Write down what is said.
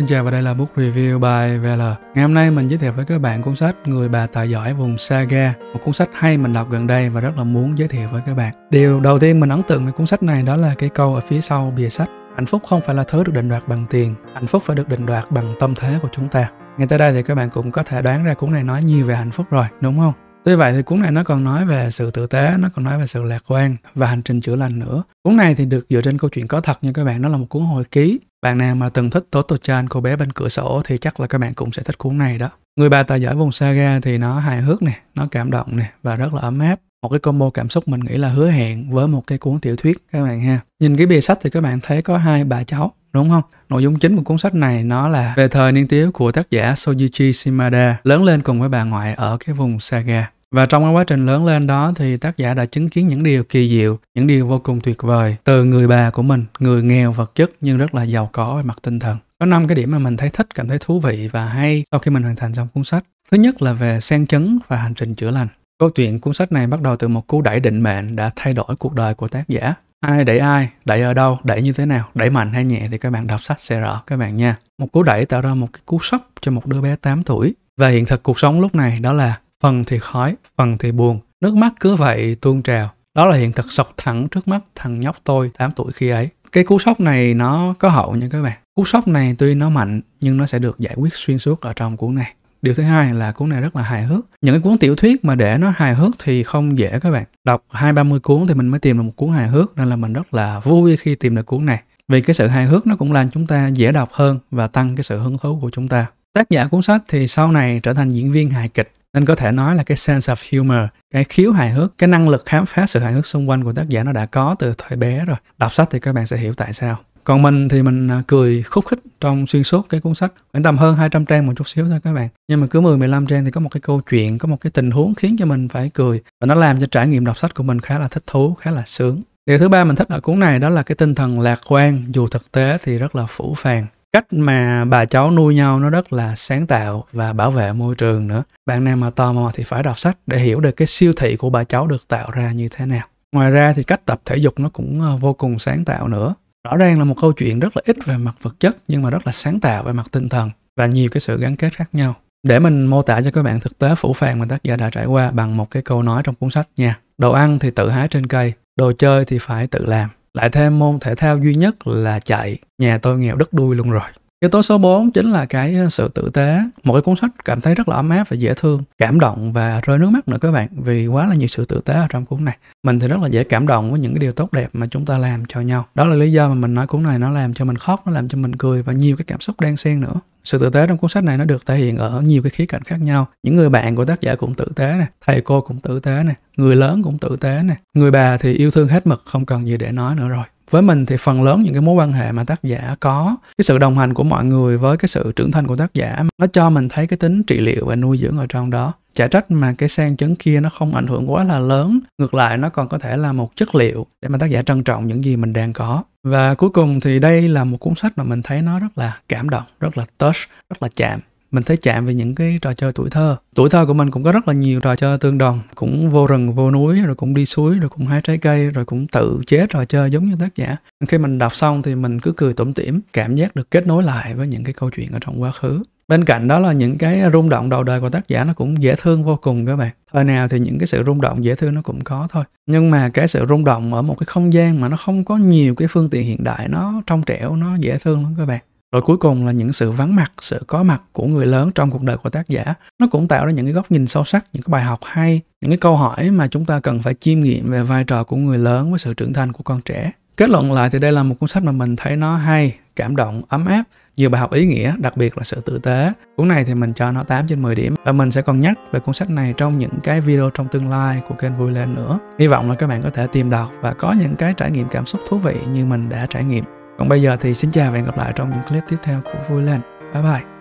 Xin chào và đây là Book Review by VL. Ngày hôm nay mình giới thiệu với các bạn cuốn sách Người bà tài giỏi vùng Saga, một cuốn sách hay mình đọc gần đây và rất là muốn giới thiệu với các bạn. Điều đầu tiên mình ấn tượng với cuốn sách này đó là cái câu ở phía sau bìa sách. Hạnh phúc không phải là thứ được định đoạt bằng tiền, hạnh phúc phải được định đoạt bằng tâm thế của chúng ta. Ngay tới đây thì các bạn cũng có thể đoán ra cuốn này nói nhiều về hạnh phúc rồi, đúng không? Tuy vậy thì cuốn này nó còn nói về sự tử tế, nó còn nói về sự lạc quan và hành trình chữa lành nữa. Cuốn này thì được dựa trên câu chuyện có thật nha các bạn, nó là một cuốn hồi ký bạn nào mà từng thích Toto Chan cô bé bên cửa sổ thì chắc là các bạn cũng sẽ thích cuốn này đó. Người bà tài giỏi vùng Saga thì nó hài hước nè, nó cảm động nè và rất là ấm áp. Một cái combo cảm xúc mình nghĩ là hứa hẹn với một cái cuốn tiểu thuyết các bạn ha. Nhìn cái bìa sách thì các bạn thấy có hai bà cháu đúng không? Nội dung chính của cuốn sách này nó là về thời niên thiếu của tác giả Sojichi Shimada lớn lên cùng với bà ngoại ở cái vùng Saga. Và trong cái quá trình lớn lên đó thì tác giả đã chứng kiến những điều kỳ diệu, những điều vô cùng tuyệt vời từ người bà của mình, người nghèo vật chất nhưng rất là giàu có về mặt tinh thần. Có năm cái điểm mà mình thấy thích, cảm thấy thú vị và hay sau khi mình hoàn thành xong cuốn sách. Thứ nhất là về sen chấn và hành trình chữa lành. Câu chuyện cuốn sách này bắt đầu từ một cú đẩy định mệnh đã thay đổi cuộc đời của tác giả. Ai đẩy ai, đẩy ở đâu, đẩy như thế nào, đẩy mạnh hay nhẹ thì các bạn đọc sách sẽ rõ các bạn nha. Một cú đẩy tạo ra một cái cú sốc cho một đứa bé 8 tuổi. Và hiện thực cuộc sống lúc này đó là phần thì khói, phần thì buồn, nước mắt cứ vậy tuôn trào. Đó là hiện thực sọc thẳng trước mắt thằng nhóc tôi 8 tuổi khi ấy. Cái cú sốc này nó có hậu nha các bạn. Cú sốc này tuy nó mạnh nhưng nó sẽ được giải quyết xuyên suốt ở trong cuốn này. Điều thứ hai là cuốn này rất là hài hước. Những cái cuốn tiểu thuyết mà để nó hài hước thì không dễ các bạn. Đọc hai ba mươi cuốn thì mình mới tìm được một cuốn hài hước nên là mình rất là vui khi tìm được cuốn này. Vì cái sự hài hước nó cũng làm chúng ta dễ đọc hơn và tăng cái sự hứng thú của chúng ta. Tác giả cuốn sách thì sau này trở thành diễn viên hài kịch nên có thể nói là cái sense of humor cái khiếu hài hước cái năng lực khám phá sự hài hước xung quanh của tác giả nó đã có từ thời bé rồi đọc sách thì các bạn sẽ hiểu tại sao còn mình thì mình à, cười khúc khích trong xuyên suốt cái cuốn sách khoảng tầm hơn 200 trang một chút xíu thôi các bạn nhưng mà cứ 10 15 trang thì có một cái câu chuyện có một cái tình huống khiến cho mình phải cười và nó làm cho trải nghiệm đọc sách của mình khá là thích thú khá là sướng điều thứ ba mình thích ở cuốn này đó là cái tinh thần lạc quan dù thực tế thì rất là phủ phàng cách mà bà cháu nuôi nhau nó rất là sáng tạo và bảo vệ môi trường nữa bạn nào mà tò mò thì phải đọc sách để hiểu được cái siêu thị của bà cháu được tạo ra như thế nào ngoài ra thì cách tập thể dục nó cũng ờ, vô cùng sáng tạo nữa rõ ràng là một câu chuyện rất là ít về mặt vật chất nhưng mà rất là sáng tạo về mặt tinh thần và nhiều cái sự gắn kết khác nhau để mình mô tả cho các bạn thực tế phủ phàng mà tác giả đã trải qua bằng một cái câu nói trong cuốn sách nha đồ ăn thì tự hái trên cây đồ chơi thì phải tự làm lại thêm môn thể thao duy nhất là chạy, nhà tôi nghèo đất đuôi luôn rồi. Yếu tố số 4 chính là cái ờ, sự tử tế. Một cái cuốn sách cảm thấy rất là ấm áp và dễ thương, cảm động và rơi nước mắt nữa các bạn vì quá là nhiều sự tử tế ở trong cuốn này. Mình thì rất là dễ cảm động với những cái điều tốt đẹp mà chúng ta làm cho nhau. Đó là lý do mà mình nói cuốn này nó làm cho mình khóc, nó làm cho mình cười và nhiều cái cảm xúc đan xen nữa sự tử tế trong cuốn sách này nó được thể hiện ở nhiều cái khía cạnh khác nhau những người bạn của tác giả cũng tử tế nè thầy cô cũng tử tế nè người lớn cũng tử tế nè người bà thì yêu thương hết mực không cần gì để nói nữa rồi với mình thì phần lớn những cái mối quan hệ mà tác giả có cái sự đồng hành của mọi người với cái sự trưởng thành của tác giả nó cho mình thấy cái tính trị liệu và nuôi dưỡng ở trong đó chả trách mà cái sang chấn kia nó không ảnh hưởng quá là lớn ngược lại nó còn có thể là một chất liệu để mà tác giả trân trọng những gì mình đang có và cuối cùng thì đây là một cuốn sách mà mình thấy nó rất là cảm động, rất là touch, rất là chạm. Mình thấy chạm về những cái trò chơi tuổi thơ. Tuổi thơ của mình cũng có rất là nhiều trò chơi tương đồng, cũng vô rừng, vô núi, rồi cũng đi suối, rồi cũng hái trái cây, rồi cũng tự chế trò chơi giống như tác giả. Khi mình đọc xong thì mình cứ cười tủm tỉm, cảm giác được kết nối lại với những cái câu chuyện ở trong quá khứ bên cạnh đó là những cái rung động đầu đời của tác giả nó cũng dễ thương vô cùng các bạn thời nào thì những cái sự rung động dễ thương nó cũng có thôi nhưng mà cái sự rung động ở một cái không gian mà nó không có nhiều cái phương tiện hiện đại nó trong trẻo nó dễ thương lắm các bạn rồi cuối cùng là những sự vắng mặt sự có mặt của người lớn trong cuộc đời của tác giả nó cũng tạo ra những cái góc nhìn sâu sắc những cái bài học hay những cái câu hỏi mà chúng ta cần phải chiêm nghiệm về vai trò của người lớn với sự trưởng thành của con trẻ kết luận lại thì đây là một cuốn sách mà mình thấy nó hay cảm động, ấm áp, nhiều bài học ý nghĩa, đặc biệt là sự tử tế. Cuốn này thì mình cho nó 8 trên 10 điểm và mình sẽ còn nhắc về cuốn sách này trong những cái video trong tương lai của kênh Vui Lên nữa. Hy vọng là các bạn có thể tìm đọc và có những cái trải nghiệm cảm xúc thú vị như mình đã trải nghiệm. Còn bây giờ thì xin chào và hẹn gặp lại trong những clip tiếp theo của Vui Lên. Bye bye!